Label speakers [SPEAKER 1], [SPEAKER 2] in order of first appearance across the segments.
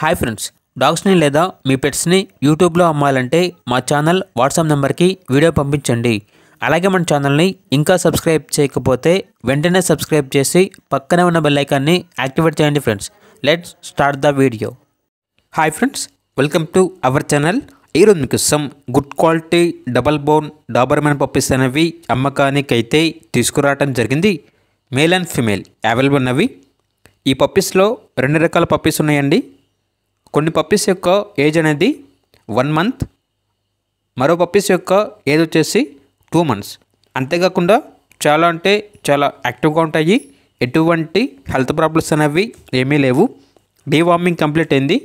[SPEAKER 1] hi friends డాగ్స్ని లేదా మీ పెట్స్ని యూట్యూబ్లో అమ్మాలంటే మా ఛానల్ వాట్సాప్ నెంబర్కి వీడియో పంపించండి అలాగే మన ఛానల్ని ఇంకా సబ్స్క్రైబ్ చేయకపోతే వెంటనే సబ్స్క్రైబ్ చేసి పక్కనే ఉన్న బెల్లైకాన్ని యాక్టివేట్ చేయండి friends let's start the video hi friends welcome to our channel ఈరోజు కోసం good quality double bone Doberman puppies అనేవి అమ్మకానికైతే తీసుకురావటం జరిగింది మేల్ అండ్ ఫిమేల్ అవైలబుల్ ఉన్నవి ఈ పప్పీస్లో రెండు రకాల పప్పీస్ ఉన్నాయండి కొన్ని పప్పీస్ యొక్క ఏజ్ అనేది వన్ మంత్ మరో పప్పీస్ యొక్క ఏజ్ వచ్చేసి టూ మంత్స్ అంతేకాకుండా చాలా అంటే చాలా యాక్టివ్గా ఉంటాయి ఎటువంటి హెల్త్ ప్రాబ్లమ్స్ అనేవి ఏమీ లేవు డీవార్మింగ్ కంప్లీట్ అయింది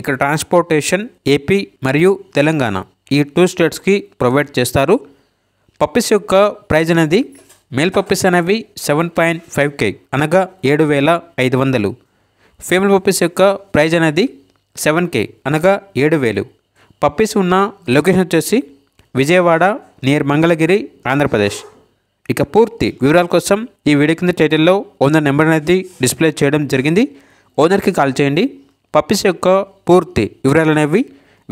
[SPEAKER 1] ఇక్కడ ట్రాన్స్పోర్టేషన్ ఏపీ మరియు తెలంగాణ ఈ టూ స్టేట్స్కి ప్రొవైడ్ చేస్తారు పప్పీస్ యొక్క ప్రైజ్ అనేది మేల్ పప్పీస్ అనేవి సెవెన్ పాయింట్ ఫైవ్ కే అనగా ఏడు వేల ఐదు వందలు ఫీమేల్ పప్పీస్ యొక్క ప్రైజ్ అనేది సెవెన్ కే అనగా ఏడు వేలు పప్పీస్ ఉన్న లొకేషన్ వచ్చేసి విజయవాడ నియర్ మంగళగిరి ఆంధ్రప్రదేశ్ ఇక పూర్తి వివరాల కోసం ఈ వీడియో కింద టైటిల్లో ఓనర్ నెంబర్ అనేది డిస్ప్లే చేయడం జరిగింది ఓనర్కి కాల్ చేయండి పప్పీస్ యొక్క పూర్తి వివరాలు అనేవి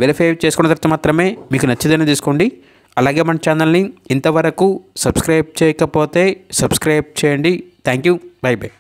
[SPEAKER 1] వెరిఫై చేసుకున్న తర్వాత మాత్రమే మీకు నచ్చిదని తీసుకోండి అలాగే మన ఛానల్ని ఇంతవరకు సబ్స్క్రైబ్ చేయకపోతే సబ్స్క్రైబ్ చేయండి థ్యాంక్ యూ బై బై